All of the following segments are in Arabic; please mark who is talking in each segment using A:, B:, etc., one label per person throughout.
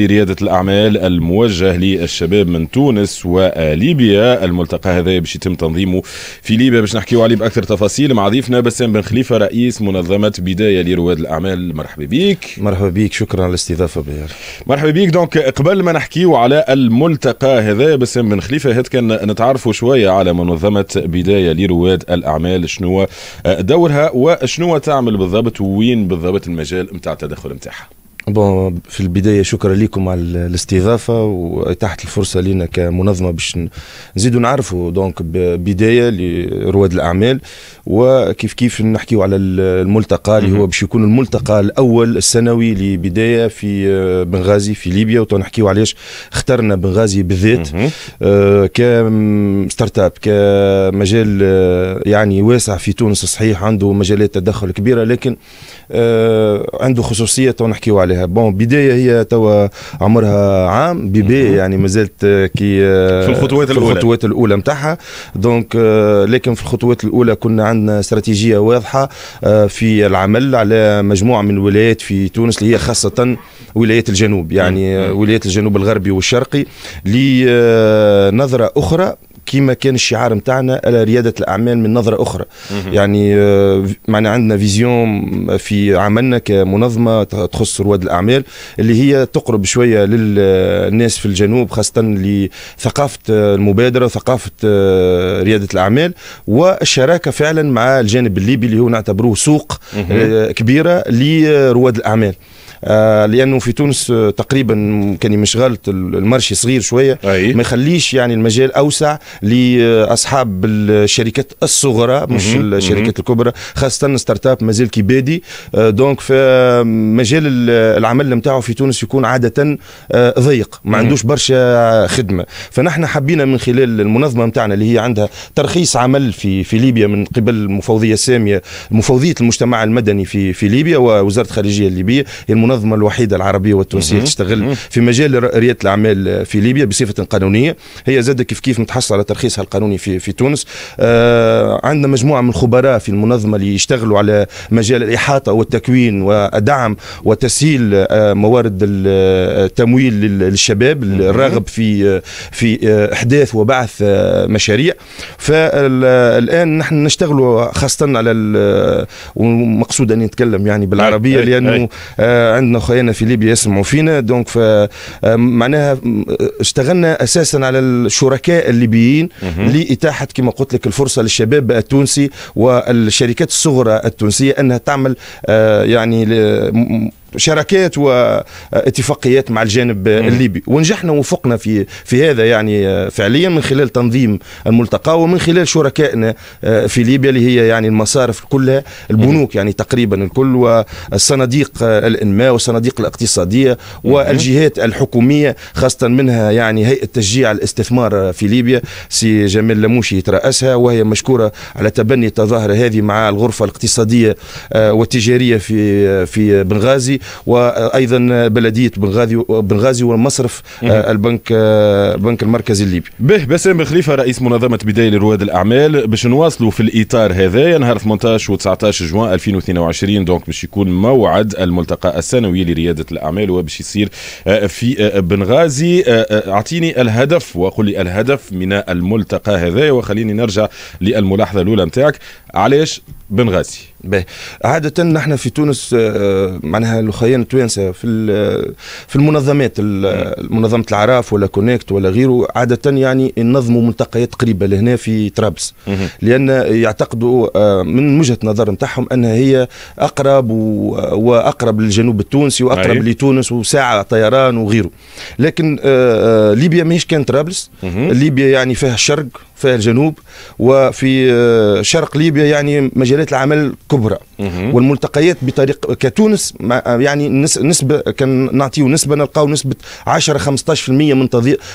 A: لريادة الأعمال الموجه للشباب من تونس وليبيا الملتقى هذا باش يتم تنظيمه في ليبيا باش نحكيو عليه بأكثر تفاصيل مع ضيفنا بسام بن خليفة رئيس منظمة بداية لرواد الأعمال مرحبا بك مرحبا بك شكرا على الاستضافة بيار مرحبا بك دونك قبل ما نحكيو على الملتقى هذا بسام بن خليفة هات كان نتعرفوا شوية على منظمة بداية لرواد الأعمال شنو دورها وشنو تعمل بالضبط وين بالضبط المجال نتاع التدخل نتاعها
B: بون في البدايه شكرا لكم على الاستضافه وتحت الفرصه لنا كمنظمه باش نزيدوا نعرفوا دونك بدايه لرواد الاعمال وكيف كيف نحكيو على الملتقى اللي هو باش يكون الملتقى الاول السنوي لبدايه في آه، بنغازي في ليبيا نحكيو علاش اخترنا بنغازي بالذات آه كستارت اب كمجال آه، يعني واسع في تونس صحيح عنده مجالات تدخل كبيره لكن آه، عنده خصوصيه نحكيو عليه عليها بون بدايه هي توا عمرها عام بيبي يعني مازالت آه، كي آه، في الخطوات الاولى في الخطوات الاولى نتاعها دونك آه، لكن في الخطوات الاولى كنا عندنا استراتيجيه واضحه في العمل على مجموعه من الولايات في تونس اللي هي خاصه ولايات الجنوب يعني ولايات الجنوب الغربي والشرقي لنظره اخرى كيما كان الشعار نتاعنا الا رياده الاعمال من نظره اخرى يعني آه، معنا عندنا فيزيون في عملنا كمنظمه تخص رواد الاعمال اللي هي تقرب شويه للناس آه، في الجنوب خاصه لثقافه آه، المبادره وثقافه رياده الاعمال والشراكه فعلا مع الجانب الليبي اللي هو نعتبروه سوق كبيره لرواد الاعمال آه، لانه في تونس آه، تقريبا كان مشغله المرشي صغير شويه أي. ما يخليش يعني المجال اوسع لاصحاب الشركات الصغرى مش مم. الشركات الكبرى خاصه ستارت اب مازال كيبادي آه، دونك فمجال العمل نتاعو في تونس يكون عاده ضيق ما عندوش برشا خدمه فنحن حبينا من خلال المنظمه نتاعنا اللي هي عندها ترخيص عمل في في ليبيا من قبل المفوضيه الساميه مفوضيه المجتمع المدني في في ليبيا ووزاره الخارجيه الليبيه المنظمه المنظمه الوحيده العربيه والتونسيه تشتغل في مجال رياده الاعمال في ليبيا بصفه قانونيه هي زاد كيف كيف متحصله على ترخيصها القانوني في في تونس آه عندنا مجموعه من الخبراء في المنظمه اللي يشتغلوا على مجال الاحاطه والتكوين ودعم وتسهيل آه موارد التمويل آه، للشباب الراغب في آه، في آه، احداث وبعث مشاريع فالان نحن نشتغل خاصه على ومقصود ان نتكلم يعني بالعربيه لانه آه عندنا خوينا في ليبيا يسمعوا فينا دونك آه، معناها آه، اشتغلنا اساسا على الشركاء الليبيين لاتاحه كما قلت لك الفرصه للشباب التونسي والشركات الصغرى التونسيه انها تعمل آه، يعني شراكات واتفاقيات مع الجانب الليبي ونجحنا وفقنا في في هذا يعني فعليا من خلال تنظيم الملتقى ومن خلال شركائنا آه، في ليبيا اللي هي يعني المصارف كلها البنوك يعني تقريبا الكل والصناديق الانماء والصناديق الاقتصاديه والجهات الحكوميه خاصه منها يعني هيئه تشجيع الاستثمار في ليبيا سي جمال لموشي يترأسها وهي مشكوره على تبني التظاهره هذه مع الغرفه الاقتصاديه آه، والتجاريه في في بنغازي وايضا بلديه بنغازي بنغازي
A: ومصرف آه، البنك آه، البنك المركزي الليبي. به بسام بخليفه رئيس منظمه بدايه لرواد الاعمال باش نواصلوا في الاطار هذايا نهار 18 و19 جوان 2022 دونك باش يكون موعد الملتقى السنوي لرياده الاعمال وباش يصير آه، في بنغازي اعطيني الهدف وقل لي الهدف من الملتقى هذايا وخليني نرجع للملاحظه الاولى نتاعك علاش بنغازي؟ باهي عادة
B: نحن في تونس آه، معناها الأخيان التوانسة في آه، في المنظمات منظمة العراف ولا كونكت ولا غيره عادة يعني ينظموا ملتقيات قريبة لهنا في طرابلس لأن يعتقدوا آه، من وجهة نظر نتاعهم أنها هي أقرب وأقرب للجنوب التونسي وأقرب أي. لتونس وساعة طيران وغيره لكن ليبيا ماهيش كان طرابلس ليبيا يعني فيها الشرق في الجنوب وفي آه، شرق ليبيا يعني مجالات العمل كبرى والملتقيات بطريق كتونس آه، يعني نسبه كان نعطيو نسبه نلقاو نسبه 10 15% من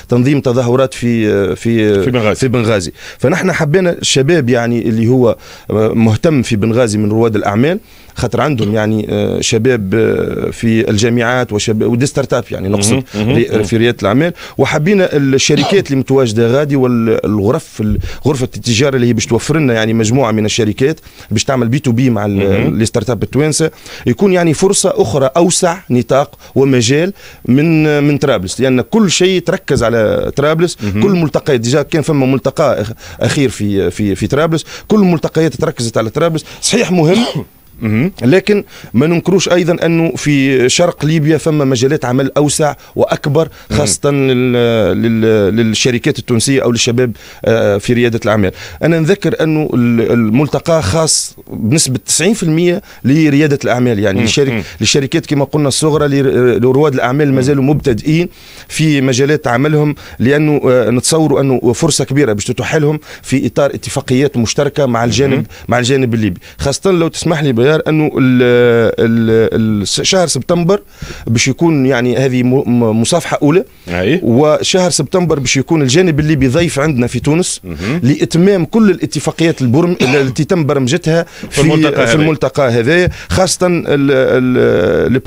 B: تنظيم تظاهرات في آه، في في بنغازي, في بنغازي. فنحن حبينا الشباب يعني اللي هو مهتم في بنغازي من رواد الاعمال خاطر عندهم يعني آه، شباب آه، في الجامعات وشباب ودي ستارت اب يعني نقصد في رياده الاعمال وحبينا الشركات اللي متواجده غادي والغرف غرفه التجاره اللي هي باش توفر لنا يعني مجموعه من الشركات باش تعمل بي تو بي مع لي ستارت اب التوانسه يكون يعني فرصه اخرى اوسع نطاق ومجال من من طرابلس لان يعني كل شيء تركز على طرابلس كل ملتقيات ديجا كان فما ملتقى اخير في في في طرابلس كل الملتقيات تركزت على طرابلس صحيح مهم لكن ما ننكروش ايضا انه في شرق ليبيا فما مجالات عمل اوسع واكبر خاصه للشركات التونسيه او للشباب آه، في رياده الاعمال انا نذكر انه الملتقى خاص بنسبه 90% لرياده الاعمال يعني للشركات كما قلنا الصغرى لرواد الاعمال ما زالوا مبتدئين في مجالات عملهم لانه آه، نتصوروا انه فرصه كبيره باش تتحلهم في اطار اتفاقيات مشتركه مع الجانب مع الجانب الليبي خاصه لو تسمح لي الخيار انه شهر سبتمبر باش يكون يعني هذه مصافحه اولى أي. وشهر سبتمبر باش يكون الجانب الليبي ضيف عندنا في تونس لاتمام كل الاتفاقيات البرم التي تم برمجتها في, الملتقى في الملتقى هذايا خاصه لي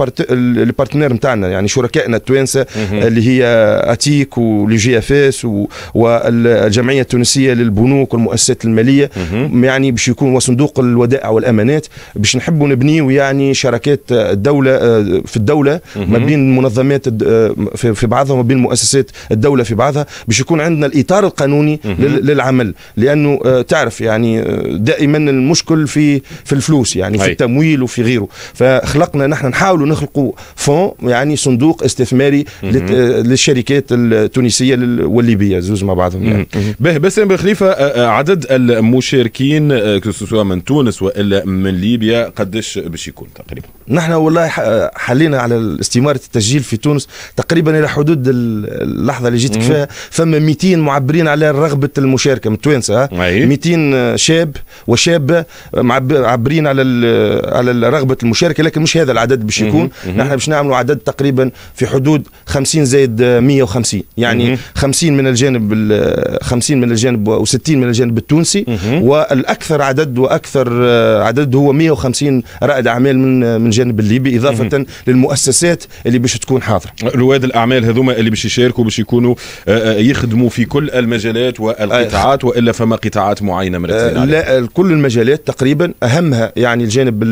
B: بارتنير نتاعنا يعني شركائنا التوانسه اللي هي اتيك ولي جي اف اس والجمعيه التونسيه للبنوك والمؤسسات الماليه يعني باش يكون وصندوق الودائع والامانات باش باش نحبوا نبنيو يعني شراكات آه، الدوله آه، في الدوله ما بين منظمات آه، في بعضها وما بين مؤسسات الدوله في بعضها باش يكون عندنا الاطار القانوني للعمل لانه تعرف يعني دائما المشكل في في الفلوس يعني في التمويل وفي غيره فخلقنا نحن نحاولوا نخلقوا فون يعني صندوق استثماري للشركات التونسيه والليبيه زوج مع بعضهم يعني
A: بس بخليفة خليفه عدد المشاركين سواء من تونس والا من ليبيا يا قداش باش يكون
B: تقريبا نحن والله حلينا على استماره التسجيل في تونس تقريبا الى حدود اللحظه اللي جيتك فيها فما 200 معبرين على رغبه المشاركه من التوانسه 200 شاب وشابه معبرين على على رغبه المشاركه لكن مش هذا العدد باش يكون نحن باش نعملوا عدد تقريبا في حدود 50 زائد 150 يعني 50 من الجانب 50 من الجانب و60 من الجانب التونسي والاكثر عدد واكثر عدد هو 150 150 رائد
A: اعمال من من جانب الليبي اضافه للمؤسسات اللي باش تكون حاضره رواد الاعمال هذوما اللي باش يشاركوا باش يكونوا آه، آه، يخدموا في كل المجالات والقطاعات آه. والا فما قطاعات معينه من لا كل المجالات تقريبا اهمها يعني الجانب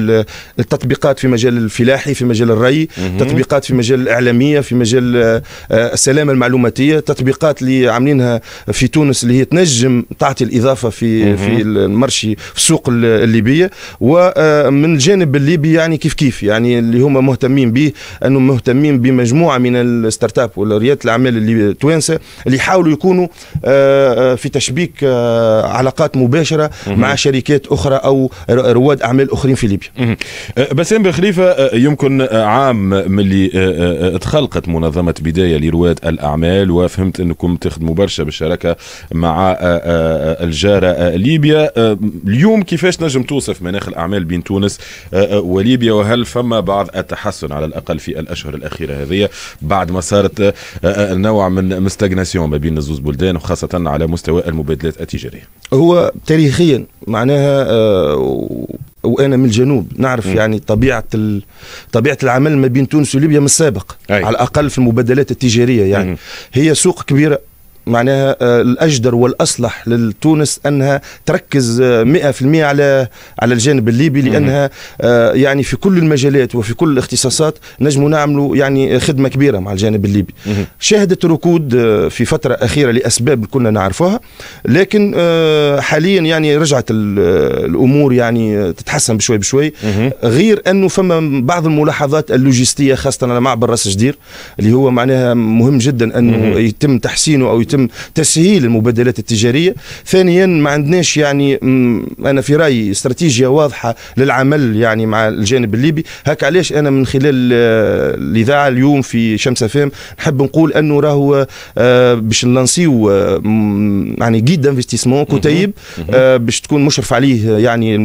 B: التطبيقات في مجال الفلاحي في مجال الري تطبيقات في مجال الاعلاميه في مجال السلامه المعلوماتيه تطبيقات اللي عاملينها في تونس اللي هي تنجم تعطي الاضافه في في المرشي في السوق الليبيه و من الجانب الليبي يعني كيف كيف يعني اللي هما مهتمين به انه مهتمين بمجموعه من الستارت اب ولا رياده الاعمال اللي التوانسه اللي يحاولوا يكونوا آه، آه، في تشبيك آه،
A: علاقات مباشره مع شركات اخرى او رواد اعمال اخرين في ليبيا. بسام بخليفه يمكن عام من اللي تخلقت منظمه بدايه لرواد الاعمال وفهمت انكم تخدموا برشا بالشراكه مع الجاره ليبيا اليوم كيفاش نجم توصف مناخ الاعمال بين تونس آه، آه، وليبيا وهل فما بعض التحسن على الاقل في الاشهر الاخيره هذه بعد ما صارت آه، نوع من مستغناسيون ما بين الزوز بلدان وخاصه على مستوى المبادلات التجاريه.
B: هو تاريخيا معناها وانا من الجنوب نعرف م. يعني طبيعه طبيعه العمل ما بين تونس وليبيا من السابق أي. على الاقل في المبادلات التجاريه يعني م. هي سوق كبيره معناها آه، الاجدر والاصلح لتونس انها تركز 100% آه، على على الجانب الليبي لانها آه، يعني في كل المجالات وفي كل الاختصاصات نجموا نعملوا يعني خدمه كبيره مع الجانب الليبي. شهدت ركود في فتره اخيره لاسباب كنا نعرفوها لكن حاليا يعني رجعت الامور يعني تتحسن بشوي بشوي غير انه فما بعض الملاحظات اللوجستيه خاصه على معبر راس جدير اللي هو معناها مهم جدا انه يتم تحسينه او يتم يتم تسهيل المبادلات التجاريه ثانيا ما عندناش يعني انا في رايي استراتيجيه واضحه للعمل يعني مع الجانب الليبي هك علاش انا من خلال آه، الاذاعه اليوم في شمس فام نحب نقول انه راهو آه، باش نلانسيو آه، يعني جيد انفستيسمون كتيب باش تكون مشرف عليه يعني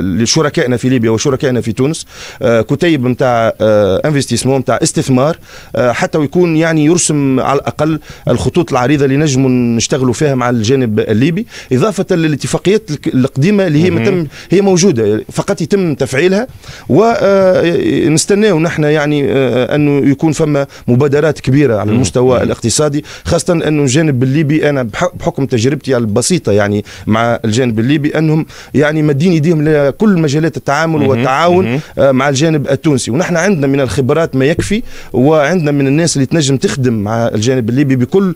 B: لشركائنا في ليبيا وشركائنا في تونس كتيب نتاع انفستيسمون نتاع استثمار حتى ويكون يعني يرسم على الاقل الخطوط العريضه الجديده اللي نجموا نشتغلوا فيها مع الجانب الليبي اضافه للاتفاقيات القديمه اللي هي متم هي موجوده فقط يتم تفعيلها ونستناو آه، نحن يعني آه، انه يكون فما مبادرات كبيره على المستوى الاقتصادي خاصه انه الجانب الليبي انا بحكم تجربتي البسيطه يعني مع الجانب الليبي انهم يعني مدين يديهم لكل مجالات التعامل والتعاون آه، مع الجانب التونسي ونحن عندنا من الخبرات ما يكفي وعندنا من الناس اللي تنجم تخدم مع الجانب الليبي بكل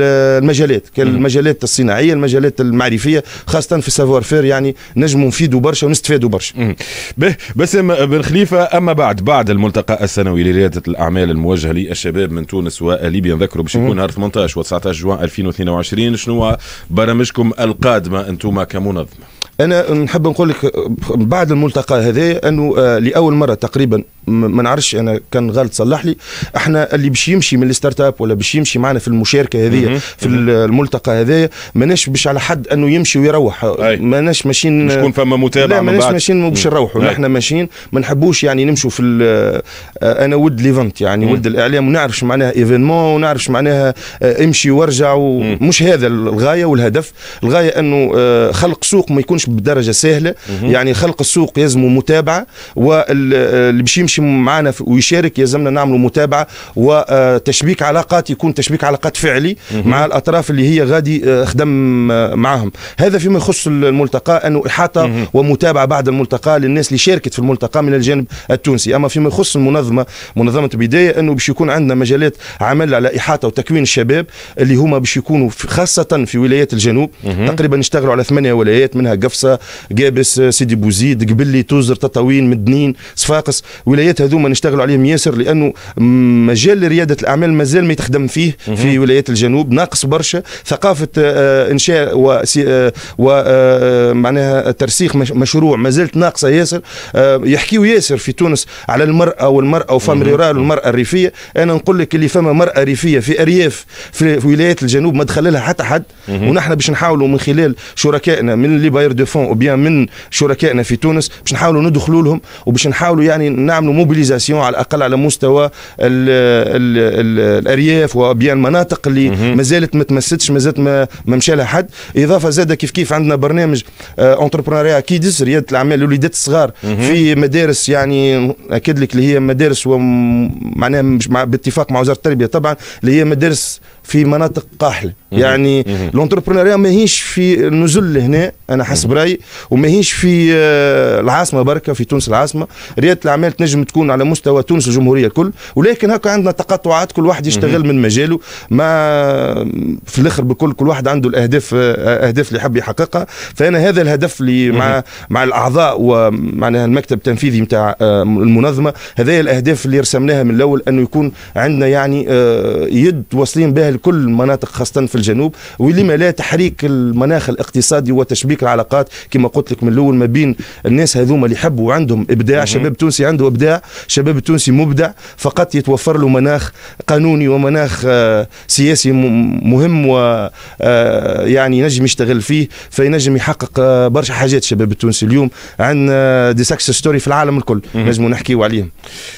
B: المجالات كالمجالات الصناعيه المجالات المعرفيه
A: خاصه في السافوار فير يعني نجموا نفيدوا برشا ونستفادوا برشا بس بن خليفه اما بعد بعد الملتقى السنوي لرياده الاعمال الموجه للشباب من تونس وليبيا نذكروا باش يكون نهار 18 و 19 جوان 2022 شنو برامجكم القادمه انتم كمنظمه
B: انا نحب نقول لك بعد الملتقى هذا انه آه، لاول مره تقريبا ما نعرفش انا كان غلط صلح لي احنا اللي باش يمشي من الستارت اب ولا باش يمشي معنا في المشاركه هذه في الملتقى هذايا ماناش باش على حد انه يمشي ويروح ماناش ماشيين مش يكون فما متابعه لا ماناش ماشيين باش نروحوا احنا ماشيين ما نحبوش يعني نمشوا في آه، انا ود ليفنت يعني ود الاعلام ونعرفش معناها ايفينمون ونعرفش معناها آه، امشي وارجع ومش هذا الغايه والهدف الغايه انه آه، خلق سوق ما يكونش بدرجه سهله يعني خلق السوق يلزمه متابعه واللي باش يمشي يمشي معنا ويشارك يلزمنا نعملوا متابعه وتشبيك علاقات يكون تشبيك علاقات فعلي مع الاطراف اللي هي غادي آه، خدم آه، معاهم هذا فيما يخص الملتقى انه احاطه ومتابعه بعد الملتقى للناس اللي شاركت في الملتقى من الجانب التونسي اما فيما يخص المنظمه منظمه بدايه انه باش يكون عندنا مجالات عمل على احاطه وتكوين الشباب اللي هما باش يكونوا خاصه في ولايات الجنوب تقريبا نشتغلوا على ثمانيه ولايات منها قفصه قابس آه، سيدي بوزيد قبلي توزر تطاوين مدنين صفاقس ولايات المستويات هذوما نشتغلوا عليهم ياسر لانه مجال رياده الاعمال مازال ما يتخدم فيه في ولايات الجنوب ناقص برشا ثقافه آه، انشاء و آه، آه، معناها ترسيخ مشروع ما زالت ناقصه ياسر يحكيوا ياسر في تونس على المراه والمراه وفام ريرال والمراه الريفيه انا نقول لك اللي فما مراه ريفيه في ارياف في ولايات الجنوب ما دخل لها حتى حد ونحن باش نحاولوا من خلال شركائنا من لي باير دو فون وبيان من شركائنا في تونس باش نحاولوا ندخلوا لهم وباش نحاولوا يعني نعملوا موبيليزاسيون على الاقل على مستوى الـ الـ الـ الارياف وبيان المناطق اللي مازالت ما تمستش مازالت ما, ما مشى لها حد اضافه زاد كيف كيف عندنا برنامج اونتربرونيا كيدز رياده الاعمال للوليدات الصغار في مدارس يعني اكد لك اللي هي مدارس ومعناها مع باتفاق مع وزاره التربيه طبعا اللي هي مدارس في مناطق قاحله يعني لونتربرونيا ماهيش في نزل هنا انا حسب رايي وماهيش في آه، العاصمه بركه في تونس العاصمه رياده الاعمال تنجم تكون على مستوى تونس الجمهوريه الكل ولكن هكا عندنا تقطعات كل واحد يشتغل من مجاله ما في الاخر بكل كل واحد عنده الاهداف آه، اهداف اللي يحب يحققها فانا هذا الهدف اللي مع مع الاعضاء ومعناها المكتب التنفيذي نتاع آه، المنظمه هذا الاهداف اللي رسمناها من الاول انه يكون عندنا يعني يد واصلين بها لكل المناطق خاصه في الجنوب ولما لا تحريك المناخ الاقتصادي وتشبيه بيك العلاقات كما قلت لك من الاول ما بين الناس هذوما اللي يحبوا عندهم ابداع شباب تونسي عنده ابداع شباب تونسي مبدع فقط يتوفر له مناخ قانوني ومناخ آه، سياسي مهم و آه، يعني ينجم يشتغل فيه فينجم يحقق آه، برشا حاجات الشباب التونسي اليوم عندنا دي ساكس ستوري في العالم الكل
A: نجموا نحكيوا عليهم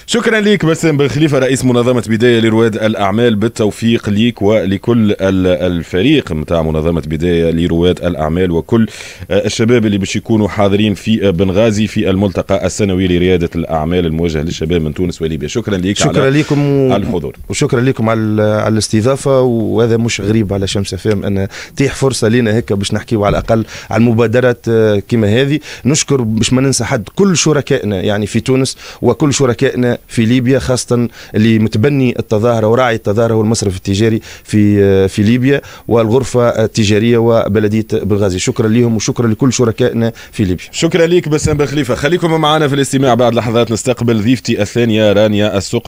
A: شكرا لك بسام بن خليفه رئيس منظمه بدايه لرواد الاعمال بالتوفيق ليك ولكل الفريق نتاع منظمه بدايه لرواد الاعمال وكل آه، الشباب اللي باش يكونوا حاضرين في آه، بنغازي في الملتقى السنوي لرياده الاعمال الموجه للشباب من تونس وليبيا شكرا لك شكرا على
B: لكم على الحضور
A: وشكرا لكم على,
B: الاستضافه وهذا مش غريب على شمس فهم ان تيح فرصه لنا هكا باش نحكيو على الاقل على المبادرات آه، كما هذه نشكر باش ما ننسى حد كل شركائنا يعني في تونس وكل شركائنا في ليبيا خاصه اللي متبني التظاهره وراعي التظاهره والمصرف التجاري في في ليبيا والغرفه التجاريه وبلديه بنغازي شكرا
A: لهم وشكرا لكل شركائنا في ليبيا شكرا لك بسام بخليفه خليكم معنا في الاستماع بعد لحظات نستقبل ضيفتي الثانيه رانيا السوق